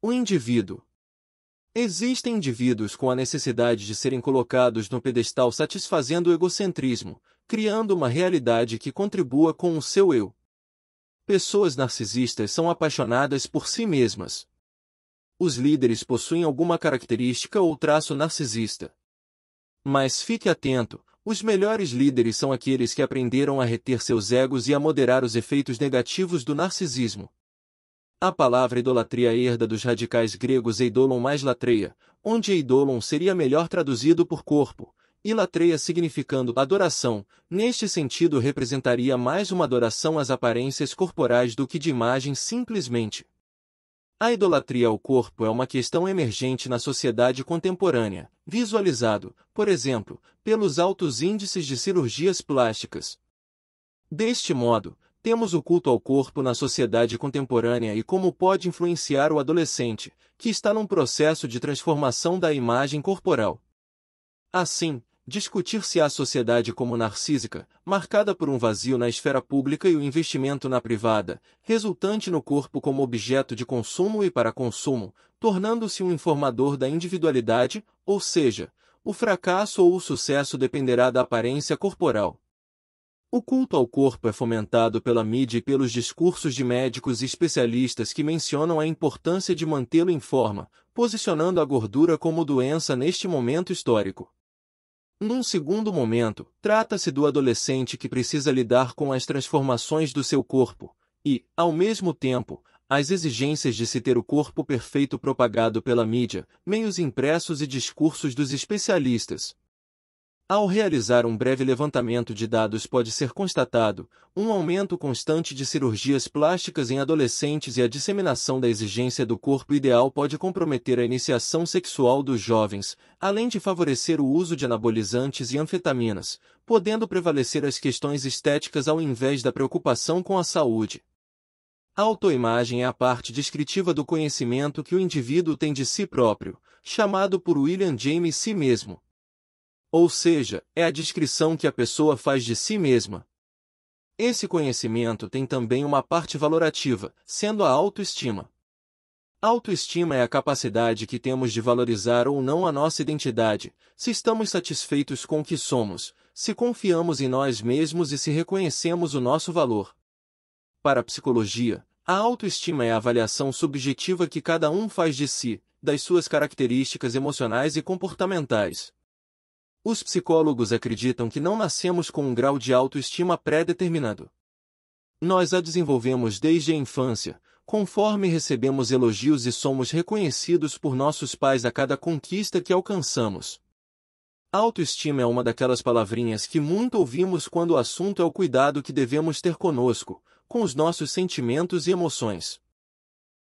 O indivíduo. Existem indivíduos com a necessidade de serem colocados no pedestal satisfazendo o egocentrismo, criando uma realidade que contribua com o seu eu. Pessoas narcisistas são apaixonadas por si mesmas. Os líderes possuem alguma característica ou traço narcisista. Mas fique atento, os melhores líderes são aqueles que aprenderam a reter seus egos e a moderar os efeitos negativos do narcisismo. A palavra idolatria herda dos radicais gregos eidolon mais latreia, onde eidolon seria melhor traduzido por corpo, e latreia significando adoração, neste sentido representaria mais uma adoração às aparências corporais do que de imagens simplesmente. A idolatria ao corpo é uma questão emergente na sociedade contemporânea, visualizado, por exemplo, pelos altos índices de cirurgias plásticas. Deste modo, temos o culto ao corpo na sociedade contemporânea e como pode influenciar o adolescente, que está num processo de transformação da imagem corporal. Assim, discutir se a sociedade como narcísica, marcada por um vazio na esfera pública e o investimento na privada, resultante no corpo como objeto de consumo e para consumo, tornando-se um informador da individualidade, ou seja, o fracasso ou o sucesso dependerá da aparência corporal. O culto ao corpo é fomentado pela mídia e pelos discursos de médicos e especialistas que mencionam a importância de mantê-lo em forma, posicionando a gordura como doença neste momento histórico. Num segundo momento, trata-se do adolescente que precisa lidar com as transformações do seu corpo e, ao mesmo tempo, as exigências de se ter o corpo perfeito propagado pela mídia, meios impressos e discursos dos especialistas, ao realizar um breve levantamento de dados pode ser constatado um aumento constante de cirurgias plásticas em adolescentes e a disseminação da exigência do corpo ideal pode comprometer a iniciação sexual dos jovens, além de favorecer o uso de anabolizantes e anfetaminas, podendo prevalecer as questões estéticas ao invés da preocupação com a saúde. A autoimagem é a parte descritiva do conhecimento que o indivíduo tem de si próprio, chamado por William James si mesmo ou seja, é a descrição que a pessoa faz de si mesma. Esse conhecimento tem também uma parte valorativa, sendo a autoestima. Autoestima é a capacidade que temos de valorizar ou não a nossa identidade, se estamos satisfeitos com o que somos, se confiamos em nós mesmos e se reconhecemos o nosso valor. Para a psicologia, a autoestima é a avaliação subjetiva que cada um faz de si, das suas características emocionais e comportamentais. Os psicólogos acreditam que não nascemos com um grau de autoestima pré-determinado. Nós a desenvolvemos desde a infância, conforme recebemos elogios e somos reconhecidos por nossos pais a cada conquista que alcançamos. Autoestima é uma daquelas palavrinhas que muito ouvimos quando o assunto é o cuidado que devemos ter conosco, com os nossos sentimentos e emoções.